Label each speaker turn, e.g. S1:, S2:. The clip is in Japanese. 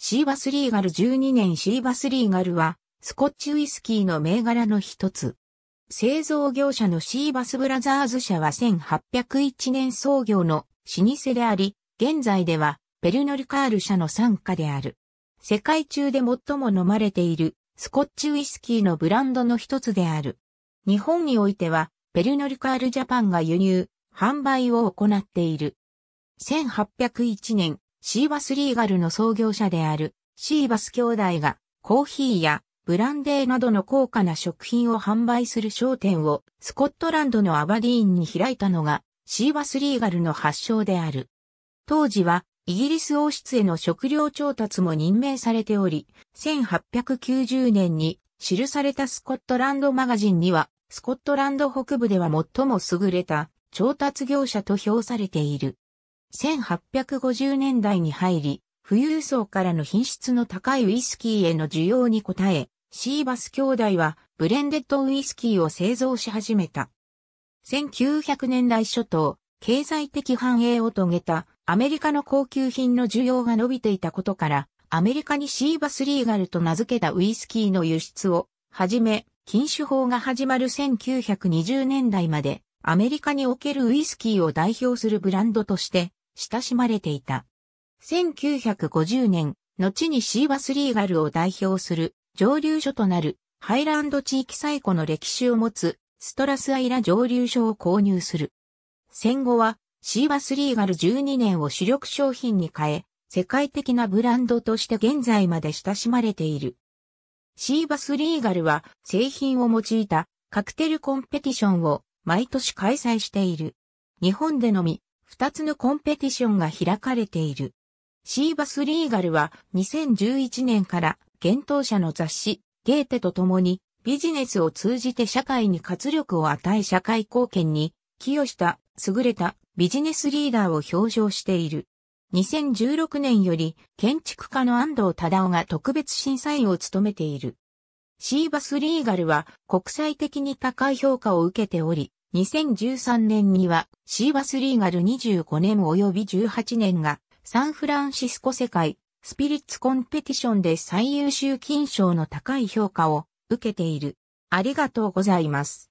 S1: シーバスリーガル12年シーバスリーガルは、スコッチウイスキーの銘柄の一つ。製造業者のシーバスブラザーズ社は1801年創業の老舗であり、現在ではペルノルカール社の傘下である。世界中で最も飲まれているスコッチウイスキーのブランドの一つである。日本においては、ペルノルカールジャパンが輸入、販売を行っている。1801年、シーバスリーガルの創業者であるシーバス兄弟がコーヒーやブランデーなどの高価な食品を販売する商店をスコットランドのアバディーンに開いたのがシーバスリーガルの発祥である。当時はイギリス王室への食料調達も任命されており、1890年に記されたスコットランドマガジンには、スコットランド北部では最も優れた調達業者と評されている。1850年代に入り、富裕層からの品質の高いウイスキーへの需要に応え、シーバス兄弟はブレンデッドウイスキーを製造し始めた。1900年代初頭、経済的繁栄を遂げたアメリカの高級品の需要が伸びていたことから、アメリカにシーバスリーガルと名付けたウイスキーの輸出をはじめ、禁酒法が始まる1920年代まで、アメリカにおけるウイスキーを代表するブランドとして親しまれていた。1950年、後にシーバスリーガルを代表する上流所となるハイランド地域最古の歴史を持つストラスアイラ上流所を購入する。戦後はシーバスリーガル12年を主力商品に変え、世界的なブランドとして現在まで親しまれている。シーバスリーガルは製品を用いたカクテルコンペティションを毎年開催している。日本でのみ2つのコンペティションが開かれている。シーバスリーガルは2011年から検討者の雑誌ゲーテと共にビジネスを通じて社会に活力を与え社会貢献に寄与した優れたビジネスリーダーを表彰している。2016年より建築家の安藤忠夫が特別審査員を務めている。シーバスリーガルは国際的に高い評価を受けており、2013年にはシーバスリーガル25年及び18年がサンフランシスコ世界スピリッツコンペティションで最優秀金賞の高い評価を受けている。ありがとうございます。